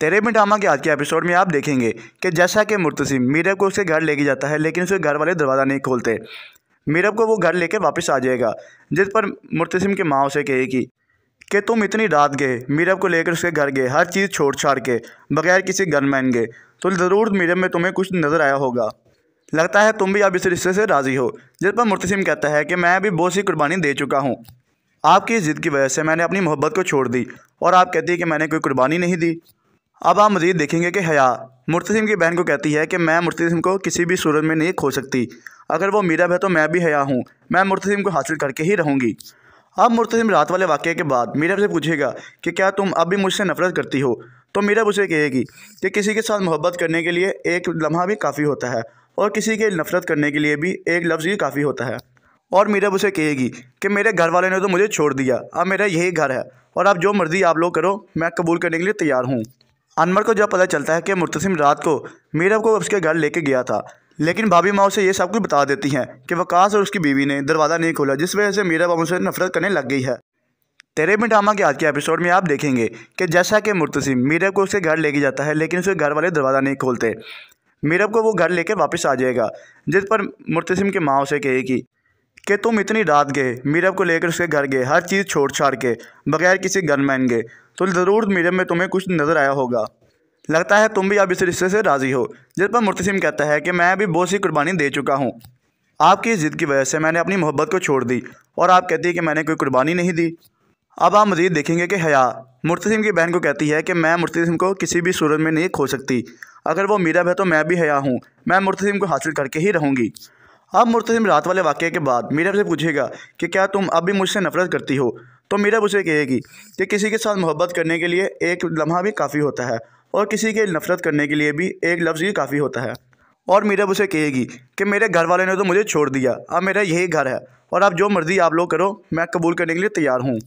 तेरे में ड्रामा के आज के एपिसोड में आप देखेंगे कि जैसा कि मुर्तसिम मीरब को उसके घर लेके जाता है लेकिन उसके घर वाले दरवाज़ा नहीं खोलते मीरब को वो घर लेकर वापस आ जाएगा जिस पर मुर्तसिम की माँ उसे कहेगी कि तुम इतनी रात गए मीरब को लेकर उसके घर गए हर चीज़ छोड़ छाड़ के बगैर किसी घर में गए तो ज़रूर मीरब में तुम्हें कुछ नज़र आया होगा लगता है तुम भी अब इस रिश्ते से राज़ी हो जिस पर मुर्तसिम कहता है कि मैं भी बहुत सी कुर्बानी दे चुका हूँ आपकी ज़िद की वजह से मैंने अपनी मोहब्बत को छोड़ दी और आप कहती है कि मैंने कोई कुर्बानी नहीं दी अब आप मजीद देखेंगे कि हया मुर्तसिम की बहन को कहती है कि मैं मुर्तसिम को किसी भी सूरत में नहीं खो सकती अगर वो मीरब है तो मैं भी हया हूँ मैं मुर्तसिम को हासिल करके ही रहूँगी अब मुर्तसिम रात वाले वाक़े के बाद मीरब से पूछेगा कि क्या तुम अब भी मुझसे नफरत करती हो तो मीरब उसे कहेगी कि किसी के साथ मोहब्बत करने के लिए एक लम्हा भी काफ़ी होता है और किसी के नफरत करने के लिए भी एक लफ्ज़ ही काफ़ी होता है और मीरब उसे कहेगी कि मेरे घर वाले ने तो मुझे छोड़ दिया अब मेरा यही घर है और अब जो मर्ज़ी आप लोग करो मैं कबूल करने के लिए तैयार हूँ अनमर को जब पता चलता है कि मुर्तसिम रात को मीरब को उसके घर लेके गया था लेकिन भाभी माँ उसे ये सब कुछ बता देती हैं कि वकास और उसकी बीवी ने दरवाज़ा नहीं खोला जिस वजह से मीरब अब उसे नफरत करने लग गई है तेरे में ड्रामा के आज के एपिसोड में आप देखेंगे कि जैसा कि मुर्तसिम मीरब को उसके घर लेके जाता है लेकिन उसके घर वाले दरवाज़ा नहीं खोलते मीरब को वो घर लेके वापस आ जाएगा जिस पर मुर्तसिम की माँ उसे कहेगी कि तुम इतनी रात गए मीरब को लेकर उसके घर गए हर चीज़ छोड़ छाड़ के बगैर किसी गनमैन के तो ज़रूर मीरब में तुम्हें कुछ नज़र आया होगा लगता है तुम भी अब इस रिश्ते से राज़ी हो जिस पर मुर्तसिम कहता है कि मैं भी बहुत सी कुर्बानी दे चुका हूँ आपकी ज़िद की वजह से मैंने अपनी मोहब्बत को छोड़ दी और आप कहती है कि मैंने कोई कुर्बानी नहीं दी अब आप मज़ीद देखेंगे कि हया मुर्तसिम की बहन को कहती है कि मैं मुर्तसिम को किसी भी सूरत में नहीं खो सकती अगर वो मीरब है तो मैं भी हया हूँ मैं मुर्तसिम को हासिल करके ही रहूँगी अब मुर्तजिम रात वाले वाक़े के बाद मीरा से पूछेगा कि क्या तुम अब भी मुझसे नफरत करती हो तो मीरा उसे कहेगी कि किसी के साथ मोहब्बत करने के लिए एक लम्हा भी काफ़ी होता है और किसी के नफरत करने के लिए भी एक लफ्ज़ ही काफ़ी होता है और मीरा उसे कहेगी कि मेरे घर वाले ने तो मुझे छोड़ दिया अब मेरा यही घर है और अब जो मर्ज़ी आप लोग करो मैं कबूल करने के लिए तैयार हूँ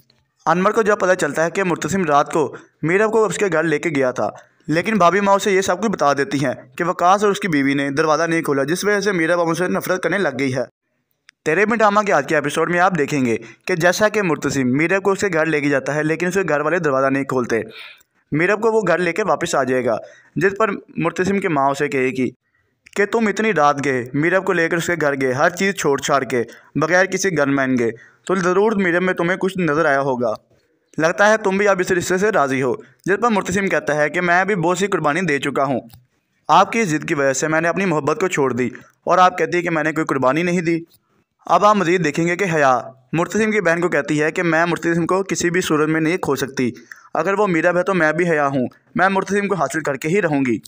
अनवर को जब पता चलता है कि मुर्तसिम रात को मीरा को उसके घर लेके गया था लेकिन भाभी माँ उसे ये सब कुछ बता देती हैं कि वकास और उसकी बीवी ने दरवाज़ा नहीं खोला जिस वजह से मीरा बाबू से नफरत करने लग गई है तेरे में ड्रामा के आज के एपिसोड में आप देखेंगे कि जैसा कि मुर्तसिम मीरा को उसके घर लेके जाता है लेकिन उसके घर वाले दरवाज़ा नहीं खोलते मीरभ को वो घर लेकर वापस आ जाएगा जिस पर मुर्तसिम की माँ उसे कहेगी कि तुम इतनी रात गए मीरभ को लेकर उसके घर गए हर चीज़ छोड़ छाड़ के बगैर किसी गन मैन गए तो ज़रूर मीरभ में तुम्हें कुछ नज़र आया होगा लगता है तुम भी अब इस रिश्ते से राज़ी हो जिस पर मुर्ती कहता है कि मैं भी बहुत सी कुर्बानी दे चुका हूँ आपकी ज़िद की वजह से मैंने अपनी मोहब्बत को छोड़ दी और आप कहती है कि मैंने कोई कुर्बानी नहीं दी अब आप मज़ीद देखेंगे कि हया मुर्तसिम की बहन को कहती है कि मैं मुर्तसिम को किसी भी सूरत में नहीं खो सकती अगर वो मीरब है तो मैं भी हया हूँ मैं मुर्तसिम को हासिल करके ही रहूँगी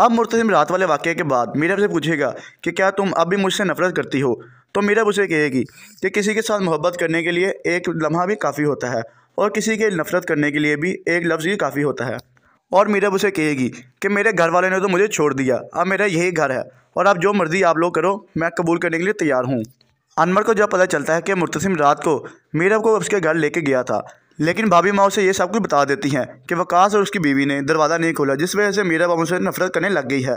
अब मुर्तसिम रात वाले वाक़े के बाद मीरब से पूछेगा कि क्या तुम अब भी मुझसे नफरत करती हो तो मीरब उसे कहेगी कि किसी के साथ मोहब्बत करने के लिए एक लम्हा भी काफ़ी होता है और किसी के नफ़रत करने के लिए भी एक लफ्ज़ ही काफ़ी होता है और मीरब उसे कहेगी कि मेरे घर वाले ने तो मुझे छोड़ दिया अब मेरा यही घर है और अब जो मर्ज़ी आप लोग करो मैं कबूल करने के लिए तैयार हूँ अनमर को जब पता चलता है कि मुतसम रात को मीरब को उसके घर लेके गया था लेकिन भाभी माँ उसे ये सब कुछ बता देती हैं कि वकास और उसकी बीवी ने दरवाज़ा नहीं खोला जिस वजह से मीरब अब उसे नफरत करने लग गई है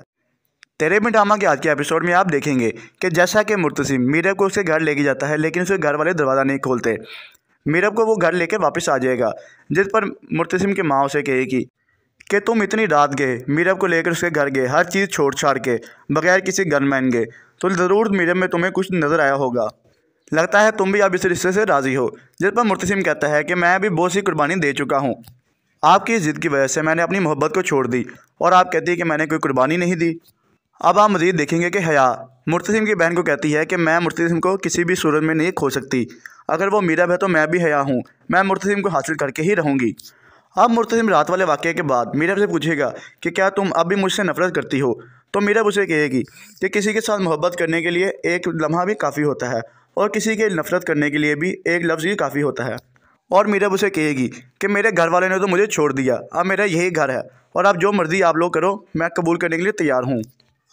तेरे में ड्रामा के आज के एपिसोड में आप देखेंगे कि जैसा कि मुतसम मीरब को उसके घर लेके जाता है लेकिन उसके घर वाले दरवाज़ा नहीं खोलते मीरब को वो घर लेकर वापस आ जाएगा जिस पर मुर्तसिम की माँ उसे कहेगी कि तुम इतनी रात गए मीरब को लेकर उसके घर गए हर चीज़ छोड़ छाड़ के बगैर किसी गनमैन गए तो ज़रूर मीरब में तुम्हें कुछ नज़र आया होगा लगता है तुम भी अब इस रिश्ते से राज़ी हो जिस पर मुर्तसिम कहता है कि मैं भी बहुत सी कुर्बानी दे चुका हूँ आपकी ज़िद की वजह से मैंने अपनी मोहब्बत को छोड़ दी और आप कहती है कि मैंने कोई कुर्बानी नहीं दी अब आप मज़ीद देखेंगे कि हया मुर्तसिम की बहन को कहती है कि मैं मुर्तसिम को किसी भी सूरत में नहीं खो सकती अगर वो मीरब है तो मैं भी हया हूँ मैं मुर्तसिम को हासिल करके ही रहूँगी अब मुर्तसिम रात वाले वाक़े के बाद मीरब से पूछेगा कि क्या तुम अब भी मुझसे नफरत करती हो तो मीरब उसे कहेगी कि किसी के साथ मोहब्बत करने के लिए एक लम्हा भी काफ़ी होता है और किसी के नफरत करने के लिए भी एक लफ्ज़ ही काफ़ी होता है और मीरब उसे कहेगी कि मेरे घर वाले ने तो मुझे छोड़ दिया अब मेरा यही घर है और आप जो मर्ज़ी आप लोग करो मैं कबूल करने के लिए तैयार हूँ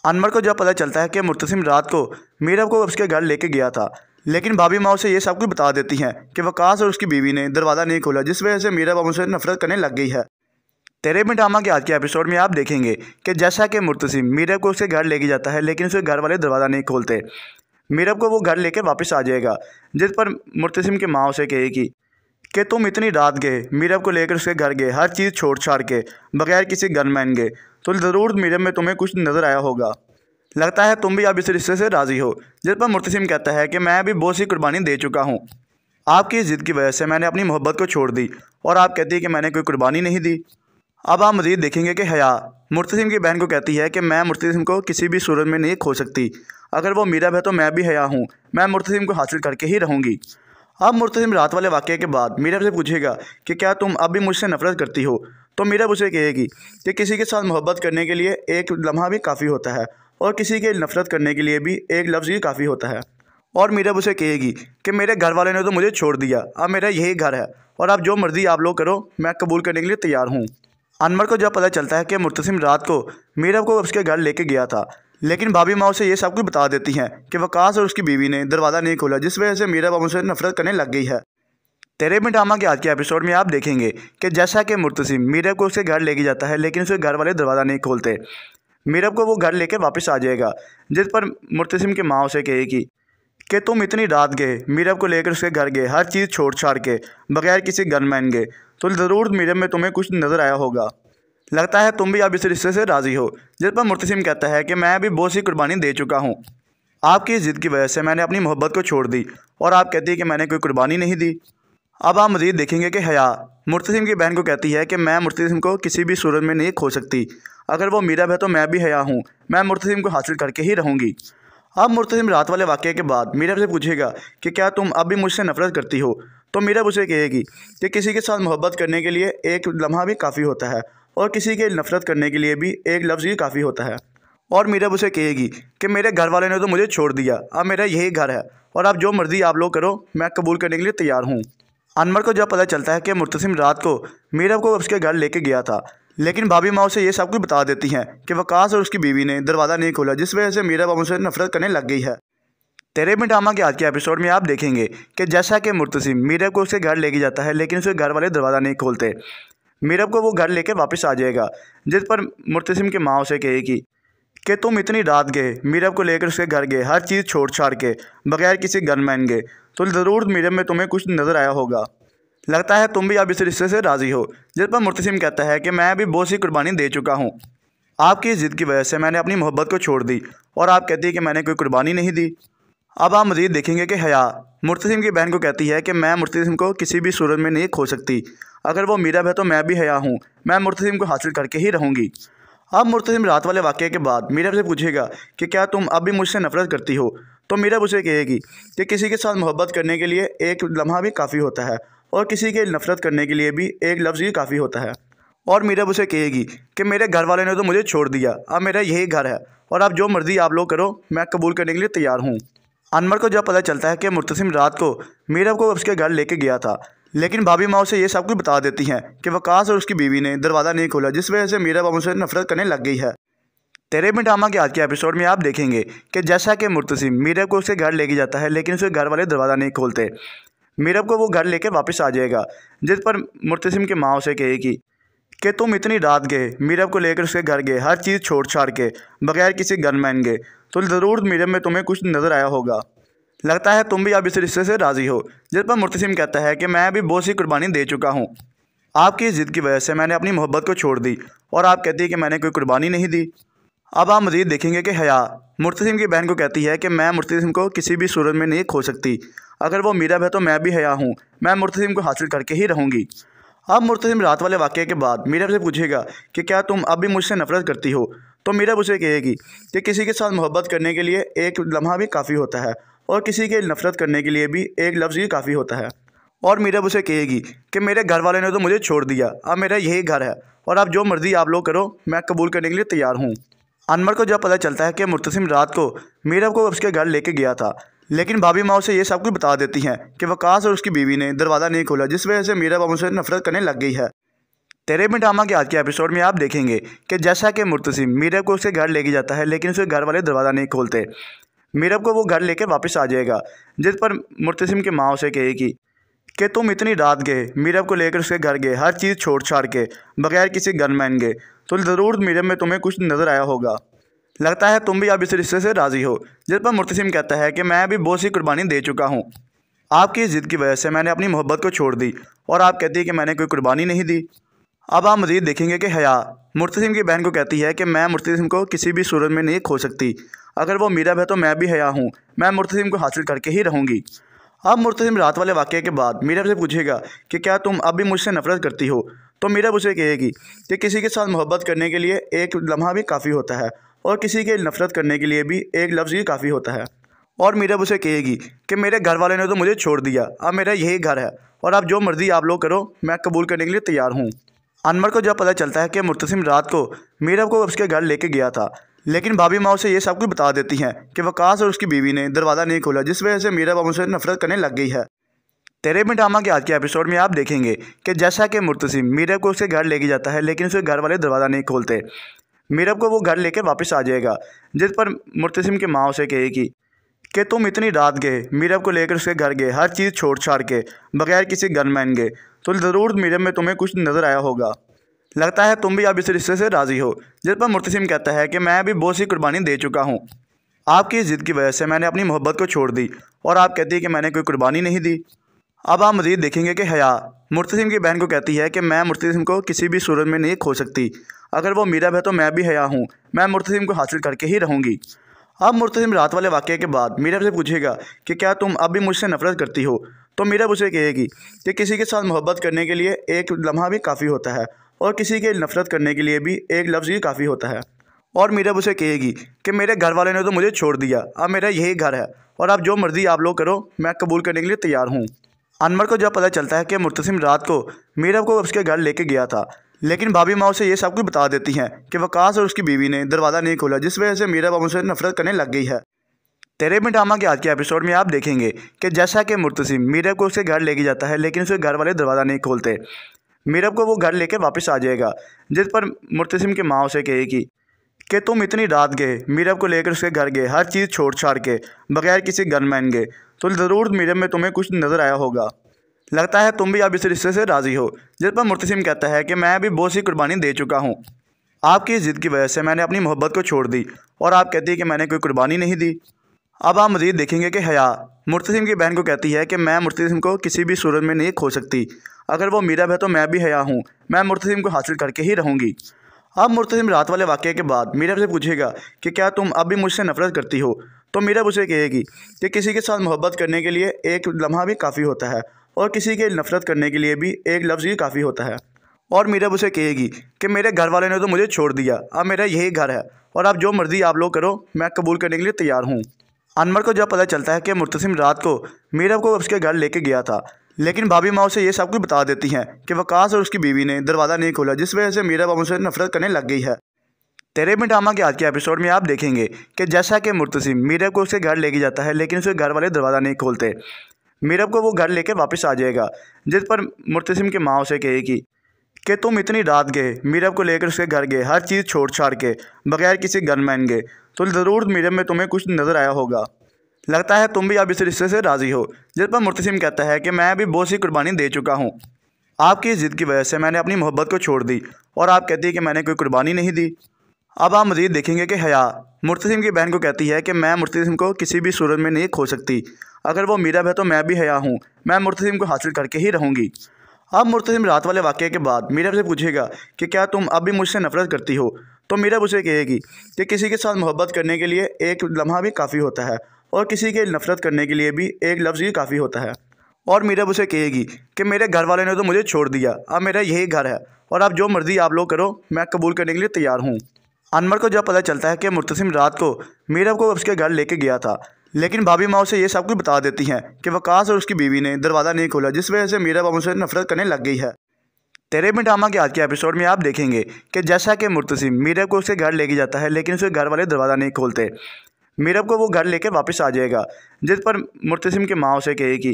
अनवर को जब पता चलता है कि मुतसिम रात को मीरा को उसके घर लेके गया था लेकिन भाभी माँ उसे ये सब कुछ बता देती हैं कि वकास और उसकी बीवी ने दरवाज़ा नहीं खोला जिस वजह से मीरब अब उसे नफरत करने लग गई है तेरे में ड्रामा के आज के एपिसोड में आप देखेंगे कि जैसा कि मुतसिम मीरब को उसके घर लेके जाता है लेकिन उसके घर वाले दरवाज़ा नहीं खोलते मीरब को वो घर लेके वापस आ जाएगा जिस पर मुतसिम की माँ उसे कहेगी कि तुम इतनी रात गए मीरब को लेकर उसके घर गए हर चीज़ छोड़ छाड़ के बगैर किसी गनमैन गए तो ज़रूर मीडियम में तुम्हें कुछ नज़र आया होगा लगता है तुम भी अब इस रिश्ते से राज़ी हो जिस पर मुर्तसिम कहता है कि मैं भी बहुत सी कुर्बानी दे चुका हूँ आपकी ज़िद की वजह से मैंने अपनी मोहब्बत को छोड़ दी और आप कहती है कि मैंने कोई कुर्बानी नहीं दी अब आप मज़ीद देखेंगे कि हया मुर्तसिम की बहन को कहती है कि मैं मुर्तसिम को किसी भी सूरत में नहीं खो सकती अगर वो मीरा है तो मैं भी हया हूँ मैं मुर्तसिम को हासिल करके ही रहूँगी अब मुर्तसिम रात वाले वाक़े के बाद मीरा से पूछेगा कि क्या तुम अब भी मुझसे नफरत करती हो तो मीरा उसे कहेगी कि किसी के साथ मोहब्बत करने के लिए एक लम्हा भी काफ़ी होता है और किसी के नफ़रत करने के लिए भी एक लफ्ज़ ही काफ़ी होता है और मीरब उसे कहेगी कि मेरे घर वाले ने तो मुझे छोड़ दिया अब मेरा यही घर है और आप जो मर्ज़ी आप लोग करो मैं कबूल करने के लिए तैयार हूँ अनमर को जब पता चलता है कि मुतसम रात को मीरा को उसके घर लेके गया था लेकिन भाभी माँ उसे ये सब कुछ बता देती हैं कि वकास और उसकी बीवी ने दरवाज़ा नहीं खोला जिस वजह से मीरा बाबू से नफरत करने लग गई है तेरे में ड्रामा के आज के एपिसोड में आप देखेंगे कि जैसा कि मुर्तसिम मीरब को उसके घर लेके जाता है लेकिन उसके घर वाले दरवाज़ा नहीं खोलते मीरब को वो घर लेकर वापस आ जाएगा जिस पर मुर्तसिम की माँ उसे कहेगी कि तुम इतनी रात गए मीरब को लेकर उसके घर गए हर चीज़ छोड़ छाड़ के बगैर किसी घर में गए तो ज़रूर मीरब में तुम्हें कुछ नज़र आया होगा लगता है तुम भी अब इस रिश्ते से राज़ी हो जिस पर मुर्तसिम कहता है कि मैं भी बहुत सी कुर्बानी दे चुका हूँ आपकी ज़िद की वजह से मैंने अपनी मोहब्बत को छोड़ दी और आप कहती है कि मैंने कोई कुर्बानी नहीं दी अब आप मजीद देखेंगे कि हया मुर्तसिम की बहन को कहती है कि मैं मुर्तसिम को किसी भी सूरत में नहीं खो सकती अगर वो मीरब है तो मैं भी हया हूँ मैं मुर्तसिम को हासिल करके ही रहूँगी अब मुर्तसिम रात वाले वाक़े के बाद मीरब से पूछेगा कि क्या तुम अब भी मुझसे नफरत करती हो तो मीरब उसे कहेगी कि किसी के साथ मोहब्बत करने के लिए एक लम्हा भी काफ़ी होता है और किसी के नफरत करने के लिए भी एक लफ्ज़ ही काफ़ी होता है और मीरब उसे कहेगी कि मेरे घर वाले ने तो मुझे छोड़ दिया अब मेरा यही घर है और अब जो मर्ज़ी आप लोग करो मैं कबूल करने के लिए तैयार हूँ अनमर को जब पता चलता है कि मुर्तसिम रात को मीरब को उसके घर लेके गया था लेकिन भाभी माँ उसे ये सब कुछ बता देती हैं कि वकास और उसकी बीवी ने दरवाज़ा नहीं खोला जिस वजह से मीरब अब उसे नफरत करने लग गई है तेरे में ड्रामा के आज के एपिसोड में आप देखेंगे कि जैसा कि मुर्तसिम मीरब को उसके घर लेके जाता है लेकिन उसके घर वाले दरवाज़ा नहीं खोलते मीरब को वो घर लेके वापस आ जाएगा जिस पर मुर्तसिम की माँ उसे कहेगी कि तुम इतनी रात गए मीरब को लेकर उसके घर गए हर चीज़ छोड़ छाड़ के बगैर किसी गनमैन गए तो ज़रूर मीडियम में तुम्हें कुछ नज़र आया होगा लगता है तुम भी अब इस रिश्ते से राज़ी हो जिस पर मुर्तसिम कहता है कि मैं भी बहुत सी कुर्बानी दे चुका हूँ आपकी ज़िद की वजह से मैंने अपनी मोहब्बत को छोड़ दी और आप कहती है कि मैंने कोई कुर्बानी नहीं दी अब आप मज़ीद देखेंगे कि हया मुर्तसिम की बहन को कहती है कि मैं मुर्तसिम को किसी भी सूरत में नहीं खो सकती अगर वो मीरब है तो मैं भी हया हूँ मैं मुर्तसिम को हासिल करके ही रहूँगी अब मुर्तसिम रात वाले वाक़े के बाद मीरब से पूछेगा कि क्या तुम अब भी मुझसे नफरत करती हो तो मीरा उसे कहेगी कि किसी के साथ मोहब्बत करने के लिए एक लम्हा भी काफ़ी होता है और किसी के नफ़रत करने के लिए भी एक लफ्ज़ ही काफ़ी होता है और मीरा उसे कहेगी कि मेरे घर वाले ने तो मुझे छोड़ दिया अब मेरा यही घर है और अब जो मर्ज़ी आप लोग करो मैं कबूल करने के लिए तैयार हूँ अनवर को जब पता चलता है कि मुतसम रात को मीरा को उसके घर लेके गया था लेकिन भाभी माँ उसे ये सब कुछ बता देती हैं कि वकास और उसकी बीवी ने दरवाज़ा नहीं खोला जिस वजह से मीरा बाबू से नफरत करने लग गई है तेरे ड्रामा के आज के एपिसोड में आप देखेंगे कि जैसा कि मुर्तसी मीरब को उसके घर लेके जाता है लेकिन उसके घर वाले दरवाज़ा नहीं खोलते मीरब को वो घर लेकर वापस आ जाएगा जिस पर मुर्तसिम की माँ उसे कहेगी कि तुम इतनी रात गए मीरब को लेकर उसके घर गए हर चीज़ छोड़ छाड़ के बगैर किसी घर में गए तो ज़रूर मीरब में तुम्हें कुछ नज़र आया होगा लगता है तुम भी अब इस रिश्ते से राज़ी हो जिस पर मुर्तसिम कहता है कि मैं भी बहुत सी कुर्बानी दे चुका हूँ आपकी ज़िद की वजह से मैंने अपनी मोहब्बत को छोड़ दी और आप कहती है कि मैंने कोई कुर्बानी नहीं दी अब आप मजीद देखेंगे कि हया मुर्तसिम की बहन को कहती है कि मैं मुर्तसिम को किसी भी सूरत में नहीं खो सकती अगर वो मीरब है तो मैं भी हया हूँ मैं मुर्तसिम को हासिल करके ही रहूँगी अब मुर्तसिम रात वाले वाक़े के बाद मीरब से पूछेगा कि क्या तुम अब भी मुझसे नफरत करती हो तो मीरब उसे कहेगी कि किसी के साथ मोहब्बत करने के लिए एक लम्हा भी काफ़ी होता है और किसी के नफरत करने के लिए भी एक लफ्ज़ ही काफ़ी होता है और मीरब उसे कहेगी कि मेरे घर वाले ने तो मुझे छोड़ दिया अब मेरा यही घर है और आप जो मर्ज़ी आप लोग करो मैं कबूल करने के लिए तैयार हूँ अनवर को जब पता चलता है कि मुर्तसिम रात को मीरब को उसके घर लेके गया था लेकिन भाभी माँ उसे ये सब कुछ बता देती हैं कि वकास और उसकी बीवी ने दरवाज़ा नहीं खोला जिस वजह से मीरा बाबू से नफरत करने लग गई है तेरे में ड्रामा के आज के एपिसोड में आप देखेंगे कि जैसा कि मुर्तसिम मीरब को उसके घर लेके जाता है लेकिन उसके घर वाले दरवाज़ा नहीं खोलते मीरब को वो घर लेकर वापस आ जाएगा जिस पर मुर्तसिम की माँ उसे कहेगी कि तुम इतनी रात गए मीरब को लेकर उसके घर गए हर चीज़ छोड़ छाड़ के बगैर किसी गनमैन के तो ज़रूर मीरब में तुम्हें कुछ नज़र आया होगा लगता है तुम भी अब इस रिश्ते से राज़ी हो जिस पर मुर्तसिम कहता है कि मैं भी बहुत सी कुर्बानी दे चुका हूँ आपकी ज़िद की वजह से मैंने अपनी मोहब्बत को छोड़ दी और आप कहती है कि मैंने कोई कुर्बानी नहीं दी अब आप मज़ीद देखेंगे कि हया मुर्तसिम की बहन को कहती है कि मैं मुर्तसिम को किसी भी सूरत में नहीं खो सकती अगर वो मीरब है तो मैं भी हया हूँ मैं मुर्तसिम को हासिल करके ही रहूँगी अब मुर्तजिम रात वाले वाक़े के बाद मीरब से पूछेगा कि क्या तुम अब भी मुझसे नफरत करती हो तो मीरब उसे कहेगी कि किसी के साथ मोहब्बत करने के लिए एक लम्हा भी काफ़ी होता है और किसी के नफरत करने के लिए भी एक लफ्ज़ ही काफ़ी होता है और मीरा उसे कहेगी कि मेरे घर वाले ने तो मुझे छोड़ दिया अब मेरा यही घर है और अब जो मर्ज़ी आप लोग करो मैं कबूल करने के लिए तैयार हूँ अनमर को जब पता चलता है कि मुर्तसिम रात को मीरा को उसके घर लेके गया था लेकिन भाभी माँ उसे ये सब कुछ बता देती हैं कि वकास और उसकी बीवी ने दरवाज़ा नहीं खोला जिस वजह से मीरा बाबू से नफरत करने लग गई है तेरे में ड्रामा के आज के एपिसोड में आप देखेंगे कि जैसा कि मुर्तसिम मीरा को उसके घर लेके जाता है लेकिन उसके घर वाले दरवाज़ा नहीं खोलते मीरा को वो घर लेकर वापस आ जाएगा जिस पर मुर्तसिम की माँ उसे कहेगी कि तुम इतनी रात गए मीरब को लेकर उसके घर गए हर चीज़ छोड़ छाड़ के बगैर किसी गनमैन गए तो ज़रूर मीरब में तुम्हें कुछ नज़र आया होगा लगता है तुम भी अब इस रिश्ते से राज़ी हो जिस पर मुर्तसिम कहता है कि मैं भी बहुत सी कुर्बानी दे चुका हूँ आपकी ज़िद की वजह से मैंने अपनी मोहब्बत को छोड़ दी और आप कहती है कि मैंने कोई कुर्बानी नहीं दी अब आप मज़ीद देखेंगे कि हया मुर्तसिम की बहन को कहती है कि मैं मुर्तसिम को किसी भी सूरत में नहीं खो सकती अगर वो मीरा है तो मैं भी हया हूँ मैं मुर्तसिम को हासिल करके ही रहूँगी अब मुर्तसिम रात वाले वाक़े के बाद मीरा से पूछेगा कि क्या तुम अब भी मुझसे नफरत करती हो तो मीरा उसे कहेगी कि किसी के साथ मोहब्बत करने के लिए एक लम्हा भी काफ़ी होता है और किसी के नफ़रत करने के लिए भी एक लफ्ज़ ही काफ़ी होता है और मीरब उसे कहेगी कि मेरे घर वाले ने तो मुझे छोड़ दिया अब मेरा यही घर है और अब जो मर्ज़ी आप लोग करो मैं कबूल करने के लिए तैयार हूँ अनमर को जब पता चलता है कि मुतसम रात को मीरब को उसके घर लेके गया था लेकिन भाभी माँ उसे ये सब कुछ बता देती हैं कि वकास और उसकी बीवी ने दरवाज़ा नहीं खोला जिस वजह से मीरब अब उसे नफरत करने लग गई है तेरे में ड्रामा के आज के एपिसोड में आप देखेंगे कि जैसा कि मुतसम मीरब को उसके घर लेके जाता है लेकिन उसके घर वाले दरवाज़ा नहीं खोलते मीरब को वो घर लेके वापस आ जाएगा जिस पर मुर्तसिम की माँ उसे कहेगी कि तुम इतनी रात गए मीरब को लेकर उसके घर गए हर चीज़ छोड़ छाड़ के बगैर किसी मैन गए तो ज़रूर मीरब में तुम्हें कुछ नज़र आया होगा लगता है तुम भी अब इस रिश्ते से राज़ी हो जिस पर मुर्तसिम कहता है कि मैं भी बहुत सी कुर्बानी दे चुका हूँ आपकी ज़िद की वजह से मैंने अपनी मोहब्बत को छोड़ दी और आप कहती है कि मैंने कोई कुर्बानी नहीं दी अब आप मज़ीद देखेंगे कि हया मुर्तसिम की बहन को कहती है कि मैं मुर्तसिम को किसी भी सूरत में नहीं खो सकती अगर वो मीरब है तो मैं भी हया हूँ मैं मुर्तसिम को हासिल करके ही रहूँगी अब मुर्तसिम रात वाले वाक़े के बाद मीरब से पूछेगा कि क्या तुम अब भी मुझसे नफरत करती हो तो मीरब उसे कहेगी कि किसी के साथ मोहब्बत करने के लिए एक लम्हा भी काफ़ी होता है और किसी के नफरत करने के लिए भी एक लफ्ज़ ही काफ़ी होता है और मीरब उसे कहेगी कि मेरे घर वाले ने तो मुझे छोड़ दिया अब मेरा यही घर है और आप जो मर्ज़ी आप लोग करो मैं कबूल करने के लिए तैयार हूँ अनवर को जब पता चलता है कि मुर्तसिम रात को मीरब को उसके घर लेके गया था लेकिन भाभी माँ उसे ये सब कुछ बता देती हैं कि वकास और उसकी बीवी ने दरवाज़ा नहीं खोला जिस वजह से मीरा बाबू से नफरत करने लग गई है तेरे में ड्रामा के आज के एपिसोड में आप देखेंगे कि जैसा कि मुर्तसिम मीरा को उसके घर लेके जाता है लेकिन उसके घर वाले दरवाज़ा नहीं खोलते मीरब को वो घर लेके वापस आ जाएगा जिस पर मुर्तसिम की माँ उसे कहेगी कि तुम इतनी रात गए मीरब को लेकर उसके घर गए हर चीज़ छोड़ छाड़ के बगैर किसी घर में गए तो ज़रूर मीरब में तुम्हें कुछ नज़र आया होगा लगता है तुम भी अब इस रिश्ते से राज़ी हो जिस पर मुर्तसिम कहता है कि मैं भी बहुत सी कुर्बानी दे चुका हूँ आपकी इस ज़िद की वजह से मैंने अपनी मोहब्बत को छोड़ दी और आप कहती है कि मैंने कोई कुर्बानी नहीं दी अब आप मज़ीद देखेंगे कि हया मुर्तसिम की बहन को कहती है कि मैं मुर्तसिम को किसी भी सूरत में नहीं खो सकती अगर वो मीरा है तो मैं भी हया हूँ मैं मुर्तसिम को हासिल करके ही रहूँगी अब मुर्तसिम रात वाले वाक़े के बाद मीरब से पूछेगा कि क्या तुम अब भी मुझसे नफरत करती हो तो मीरब उसे कहेगी कि किसी के साथ मोहब्बत करने के लिए एक लम्हा भी काफ़ी होता है और किसी के नफ़रत करने के लिए भी एक लफ्ज़ ही काफ़ी होता है और मीरब उसे कहेगी कि मेरे घर वाले ने तो मुझे छोड़ दिया अब मेरा यही घर है और अब जो मर्ज़ी आप लोग करो मैं कबूल करने के लिए तैयार हूँ अनवर को जब पता चलता है कि मुतसम रात को मीरब को उसके घर लेके गया था लेकिन भाभी माँ उसे ये सब कुछ बता देती हैं कि वकास और उसकी बीवी ने दरवाज़ा नहीं खोला जिस वजह से मीरब अब उसे नफरत करने लग गई है तेरे में ड्रामा के आज के एपिसोड में आप देखेंगे कि जैसा कि मुतसम मीरब को उसके घर लेके जाता है लेकिन उसके घर वाले दरवाज़ा नहीं खोलते मीरब को वो घर लेकर वापस आ जाएगा जिस पर मुर्तसिम की माँ उसे कहेगी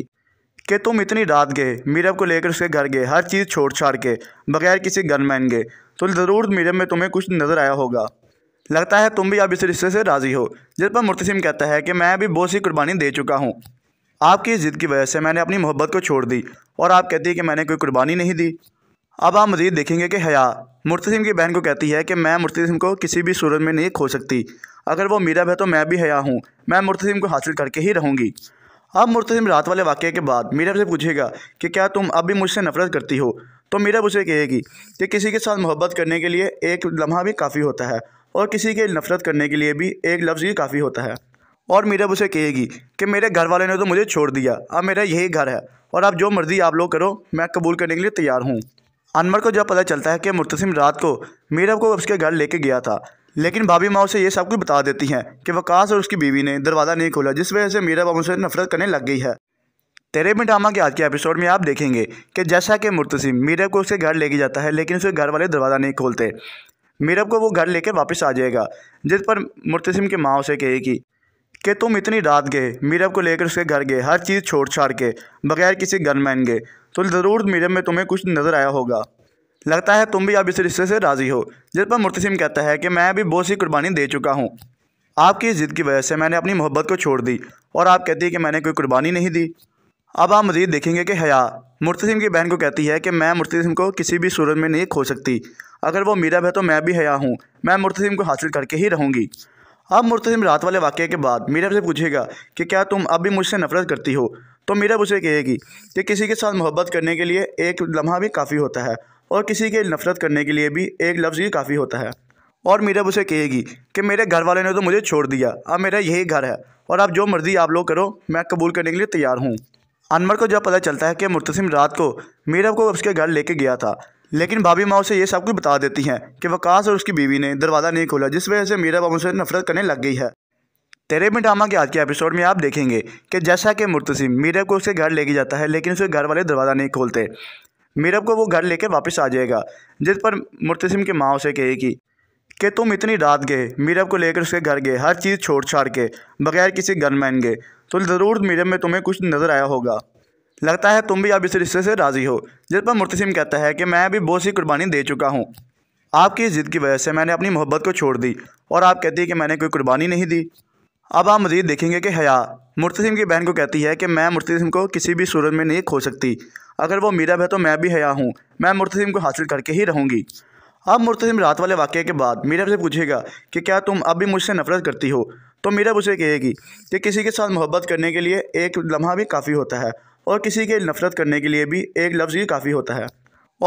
कि तुम इतनी रात गए मीरब को लेकर उसके घर गए हर चीज़ छोड़ छाड़ के बगैर किसी में गए तो ज़रूर मीरब में तुम्हें कुछ नज़र आया होगा लगता है तुम भी अब इस रिश्ते से राज़ी हो जिस पर मुर्तसिम कहता है कि मैं भी बहुत सी कुर्बानी दे चुका हूँ आपकी ज़िद की वजह से मैंने अपनी मोहब्बत को छोड़ दी और आप कहती है कि मैंने कोई कुर्बानी नहीं दी अब आप मज़ीद देखेंगे कि हया मुर्तसिम की बहन को कहती है कि मैं मुर्तसिम को किसी भी सूरत में नहीं खो सकती अगर वो मीरब है तो मैं भी हया हूँ मैं मुर्तसिम को हासिल करके ही रहूँगी अब मुर्तसिम रात वाले वाक़े के बाद मीरब से पूछेगा कि क्या तुम अब भी मुझसे नफरत करती हो तो मीरब उसे कहेगी कि किसी के साथ मोहब्बत करने के लिए एक लम्हा भी काफ़ी होता है और किसी के नफरत करने के लिए भी एक लफ्ज़ ही काफ़ी होता है और मीरब उसे कहेगी कि मेरे घर वाले ने तो मुझे छोड़ दिया अब मेरा यही घर है और अब जो मर्ज़ी आप लोग करो मैं कबूल करने के लिए तैयार हूँ अनमर को जब पता चलता है कि मुर्तसिम रात को मीरब को उसके घर लेके गया था लेकिन भाभी माँ उसे ये सब कुछ बता देती हैं कि वकास और उसकी बीवी ने दरवाज़ा नहीं खोला जिस वजह से मीरा बाबू से नफरत करने लग गई है तेरे में ड्रामा के आज के एपिसोड में आप देखेंगे कि जैसा कि मुर्तसिम मीरब को उसके घर लेके जाता है लेकिन उसके घर वाले दरवाज़ा नहीं खोलते मीरब को वो घर लेके वापस आ जाएगा जिस पर मुर्तसिम की माँ उसे कहेगी कि तुम इतनी रात गए मीरब को लेकर उसके घर गए हर चीज़ छोड़ छाड़ के बगैर किसी गन गए तो ज़रूर मीरब में तुम्हें कुछ नज़र आया होगा लगता है तुम भी अब इस रिश्ते से राज़ी हो जिस पर मुर्तसिम कहता है कि मैं भी बहुत सी कुर्बानी दे चुका हूँ आपकी इस ज़िद की वजह से मैंने अपनी मोहब्बत को छोड़ दी और आप कहती है कि मैंने कोई कुर्बानी नहीं दी अब आप मज़ीद देखेंगे कि हया मुर्तसिम की बहन को कहती है कि मैं मुर्तसिम को किसी भी सूरत में नहीं खो सकती अगर वो मीरब है तो मैं भी हया हूँ मैं मुर्तसिम को हासिल करके ही रहूँगी अब मुर्तसिम रात वाले वाक़े के बाद मीरब से पूछेगा कि क्या तुम अब भी मुझसे नफरत करती हो तो मीरा उसे कहेगी कि किसी के साथ मोहब्बत करने के लिए एक लम्हा भी काफ़ी होता है और किसी के नफ़रत करने के लिए भी एक लफ्ज़ ही काफ़ी होता है और मीरब उसे कहेगी कि मेरे घर वालों ने तो मुझे छोड़ दिया अब मेरा यही घर है और आप जो मर्ज़ी आप लोग करो मैं कबूल करने के लिए तैयार हूँ अनवर को जब पता चलता है कि मुर्तसिम रात को मीरब को उसके घर लेके गया था लेकिन भाभी माँ उसे ये सब कुछ बता देती हैं कि वकास और उसकी बीवी ने दरवाज़ा नहीं खोला जिस वजह से मीरब अब उसे नफरत करने लग गई है तेरे में ड्रामा के आज के एपिसोड में आप देखेंगे कि जैसा कि मुर्तसिम मीरब को उसके घर लेके जाता है लेकिन उसके घर वाले दरवाज़ा नहीं खोलते मीरब को वो घर लेके वापस आ जाएगा जिस पर मुर्तसिम की माँ उसे कहेगी कि तुम इतनी रात गए मीरब को लेकर उसके घर गए हर चीज़ छोड़ छाड़ के बगैर किसी गन मैन गए तो ज़रूर मीरब में तुम्हें कुछ नज़र आया होगा लगता है तुम भी अब इस रिश्ते से राज़ी हो जिस पर मुर्तसिम कहता है कि मैं भी बहुत सी कुर्बानी दे चुका हूँ आपकी ज़िद की वजह से मैंने अपनी मोहब्बत को छोड़ दी और आप कहती है कि मैंने कोई कुर्बानी नहीं दी अब आप मज़ीद देखेंगे कि हया मुर्तसिम की बहन को कहती है कि मैं मुर्तसिम को किसी भी सूरत में नहीं खो सकती अगर वो मीरब है तो मैं भी हया हूँ मैं मुर्तसिम को हासिल करके ही रहूँगी अब मुर्तसिम रात वाले वाक़े के बाद मीरब से पूछेगा कि क्या तुम अब भी मुझसे नफरत करती हो तो मीरब उसे कहेगी कि किसी के साथ मोहब्बत करने के लिए एक लम्हा भी काफ़ी होता है और किसी के नफरत करने के लिए भी एक लफ्ज़ ही काफ़ी होता है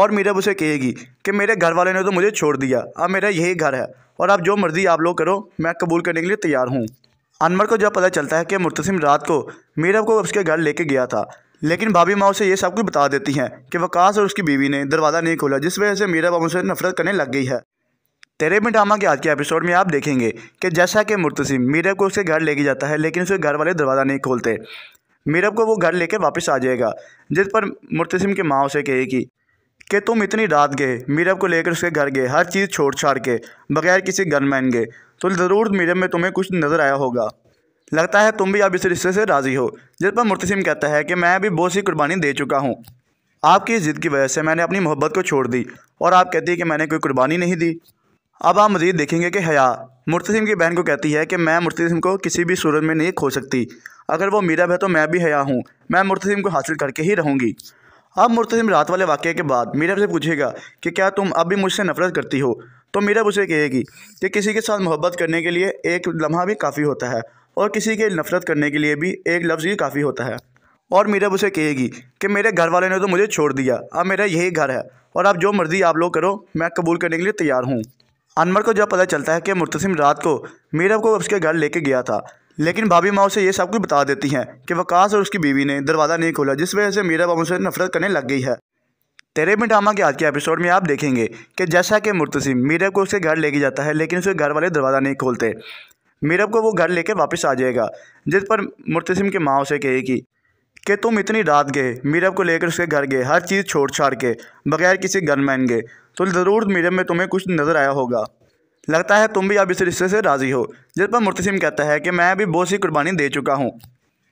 और मीरब उसे कहेगी कि मेरे घर वाले ने तो मुझे छोड़ दिया अब मेरा यही घर है और अब जो मर्ज़ी आप लोग करो मैं कबूल करने के लिए तैयार हूँ अनमर को जब पता चलता है कि मुर्तसिम रात को मीरब को उसके घर लेके गया था लेकिन भाभी माँ उसे ये सब कुछ बता देती हैं कि वकास और उसकी बीवी ने दरवाज़ा नहीं खोला जिस वजह से मीरा बाबू से नफरत करने लग गई है तेरे में ड्रामा के आज के एपिसोड में आप देखेंगे कि जैसा कि मुर्तसिम मीरब को उसके घर लेके जाता है लेकिन उसके घर वाले दरवाज़ा नहीं खोलते मीरब को वो घर लेकर वापस आ जाएगा जिस पर मुर्तसिम की माँ उसे कहेगी कि तुम इतनी रात गए मीरब को लेकर उसके घर गए हर चीज़ छोड़ छाड़ के बगैर किसी घर मैन गए तो ज़रूर मीरब में तुम्हें कुछ नज़र आया होगा लगता है तुम भी अब इस रिश्ते से राज़ी हो जिस पर मुर्ती सिंह कहता है कि मैं भी बहुत सी कुर्बानी दे चुका हूँ आपकी इस ज़िद की वजह से मैंने अपनी मोहब्बत को छोड़ दी और आप कहती है कि मैंने कोई कुर्बानी नहीं दी अब आप मज़ीद देखेंगे कि हया मुर्तसिम की बहन को कहती है कि मैं मुर्तसिम को किसी भी सूरत में नहीं खो सकती अगर वो मीरब है तो मैं भी हया हूँ मैं मुर्तसिम को हासिल करके ही रहूँगी अब मुर्तसिम रात वाले वाक़े के बाद मीरब से पूछेगा कि क्या तुम अब भी मुझसे नफरत करती हो तो मीरब उसे कहेगी कि किसी के साथ मोहब्बत करने के लिए एक लम्हा भी काफ़ी होता है और किसी के नफरत करने के लिए भी एक लफ्ज़ ही काफ़ी होता है और मीरब उसे कहेगी कि मेरे घर वाले ने तो मुझे छोड़ दिया अब मेरा यही घर है और आप जो मर्ज़ी आप लोग करो मैं कबूल करने के लिए तैयार हूँ अनमर को जब पता चलता है कि मुतसम रात को मीरब को उसके घर लेके गया था लेकिन भाभी माँ उसे ये सब कुछ बता देती हैं कि वकास और उसकी बीवी ने दरवाज़ा नहीं खोला जिस वजह से मीरब अब उसे नफरत करने लग गई है तेरे में ड्रामा के आज के एपिसोड में आप देखेंगे कि जैसा कि मुतसम मीरब को उसके घर लेके जाता है लेकिन उसके घर वाले दरवाज़ा नहीं खोलते मीरब को वो घर लेकर वापस आ जाएगा जिस पर मुर्तसिम के माँ उसे कहेगी कि तुम इतनी रात गए मीरब को लेकर उसके घर गए हर चीज़ छोड़ छाड़ के बगैर किसी घर मैन गए तो ज़रूर मीरब में तुम्हें कुछ नज़र आया होगा लगता है तुम भी अब इस रिश्ते से राज़ी हो जिस पर मुर्तसिम कहता है कि मैं अभी बहुत सी कुर्बानी दे चुका हूँ